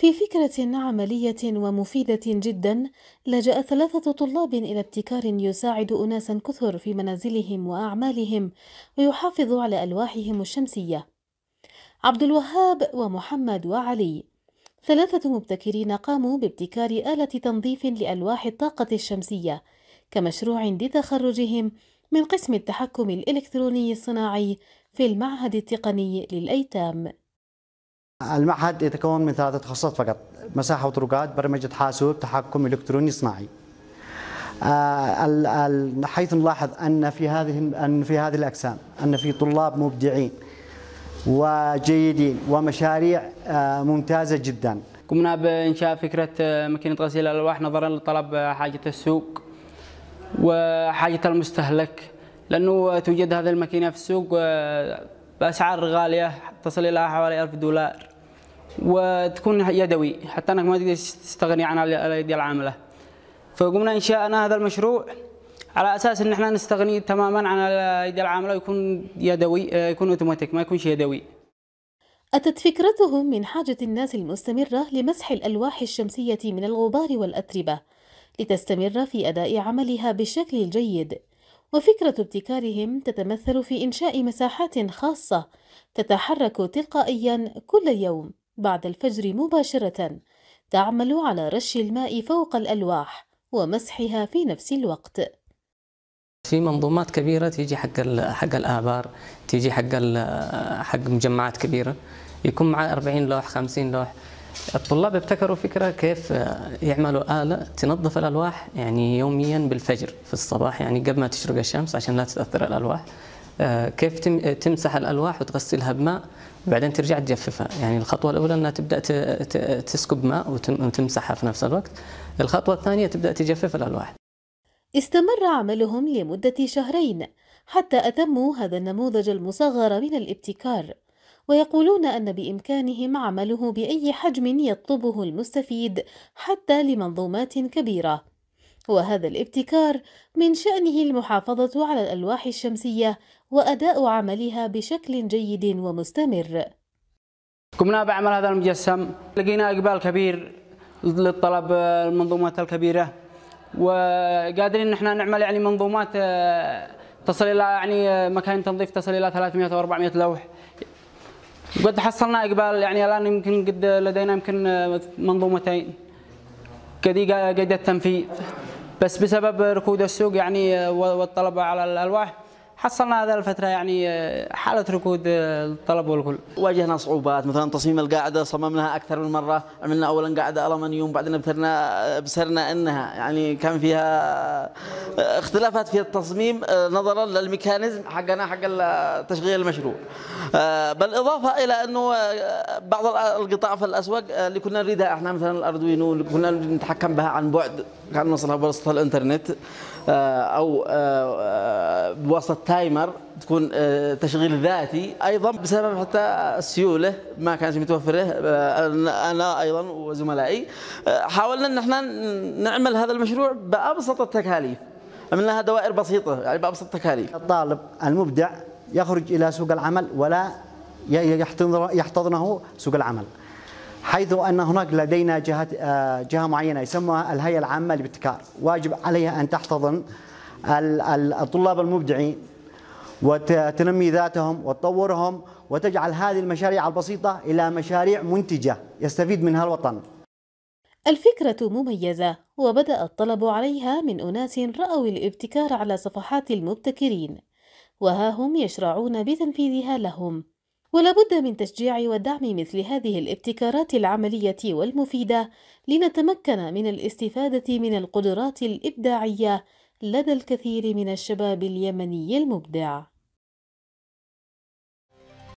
في فكرة عملية ومفيدة جدا لجأ ثلاثة طلاب إلى ابتكار يساعد أناسا كثر في منازلهم وأعمالهم ويحافظ على ألواحهم الشمسية عبد الوهاب ومحمد وعلي ثلاثة مبتكرين قاموا بابتكار آلة تنظيف لألواح الطاقة الشمسية كمشروع لتخرجهم من قسم التحكم الإلكتروني الصناعي في المعهد التقني للأيتام المعهد يتكون من ثلاثة تخصصات فقط مساحة وطرقات برمجة حاسوب تحكم إلكتروني صناعي آه، حيث نلاحظ أن في هذه أن في هذه الأقسام أن في طلاب مبدعين وجيدين ومشاريع آه، ممتازة جدا قمنا بإنشاء فكرة آه، ماكينة غسيل الألواح نظرا لطلب حاجة السوق وحاجة المستهلك لأنه توجد هذه الماكينة في السوق بأسعار غالية تصل إلى حوالي 1000 دولار وتكون يدوي حتى انك ما تقدر تستغني عن الايدي العامله فقمنا انشاءنا هذا المشروع على اساس ان احنا نستغني تماما عن الايدي العامله ويكون يدوي آه، يكون اوتوماتيك ما يكونش يدوي أتت فكرتهم من حاجة الناس المستمرة لمسح الألواح الشمسية من الغبار والأتربة لتستمر في أداء عملها بالشكل الجيد وفكرة ابتكارهم تتمثل في إنشاء مساحات خاصة تتحرك تلقائيا كل يوم بعد الفجر مباشرة تعمل على رش الماء فوق الألواح ومسحها في نفس الوقت في منظومات كبيره تيجي حق حق الابار تيجي حق حق مجمعات كبيره يكون معاه 40 لوح 50 لوح الطلاب ابتكروا فكره كيف يعملوا اله تنظف الالواح يعني يوميا بالفجر في الصباح يعني قبل ما تشرق الشمس عشان لا تتاثر الالواح آه، كيف آه، تمسح الالواح وتغسلها بماء بعدين ترجع تجففها يعني الخطوه الاولى انها تبدا تسكب ماء وتمسحها في نفس الوقت الخطوه الثانيه تبدا تجفف الالواح استمر عملهم لمده شهرين حتى اتموا هذا النموذج المصغر من الابتكار ويقولون أن بإمكانهم عمله بأي حجم يطلبه المستفيد حتى لمنظومات كبيرة وهذا الابتكار من شأنه المحافظة على الألواح الشمسية وأداء عملها بشكل جيد ومستمر قمنا بعمل هذا المجسم لقينا إقبال كبير للطلب المنظومات الكبيرة وقادرين ان احنا نعمل يعني منظومات آه، تصل الى يعني آه، مكان تنظيف تصل الى 300 أو 400 لوح قد حصلنا اقبال يعني الان يمكن قد لدينا يمكن آه، منظومتين قد قد التنفيذ بس بسبب ركود السوق يعني آه، والطلب على الالواح حصلنا هذا الفترة يعني آه، حالة ركود آه، الطلب والكل واجهنا صعوبات مثلا تصميم القاعدة صممناها أكثر من مرة عملنا أولا قاعدة ألمنيوم بعدين بثرنا آه، بسرنا أنها يعني كان فيها اختلافات في التصميم نظرا للميكانيزم حقنا حق تشغيل المشروع بالإضافة إلى أنه بعض القطاع في الأسواق اللي كنا نريدها احنا مثلا الأردوينو اللي كنا نتحكم بها عن بعد كان نوصلها بواسطة الإنترنت أو بواسطة تايمر تكون آه، تشغيل ذاتي ايضا بسبب حتى السيوله ما كانت متوفره آه، انا ايضا وزملائي آه، حاولنا ان احنا نعمل هذا المشروع بابسط التكاليف عملناها دوائر بسيطه يعني بابسط التكاليف الطالب المبدع يخرج الى سوق العمل ولا يحتضنه سوق العمل حيث ان هناك لدينا جهه جهه معينه يسموها الهيئه العامه للابتكار واجب عليها ان تحتضن الطلاب المبدعين وتنمي ذاتهم وتطورهم وتجعل هذه المشاريع البسيطة إلى مشاريع منتجة يستفيد منها الوطن الفكرة مميزة وبدأ الطلب عليها من أناس رأوا الابتكار على صفحات المبتكرين وها هم يشرعون بتنفيذها لهم ولابد من تشجيع ودعم مثل هذه الابتكارات العملية والمفيدة لنتمكن من الاستفادة من القدرات الإبداعية لدى الكثير من الشباب اليمني المبدع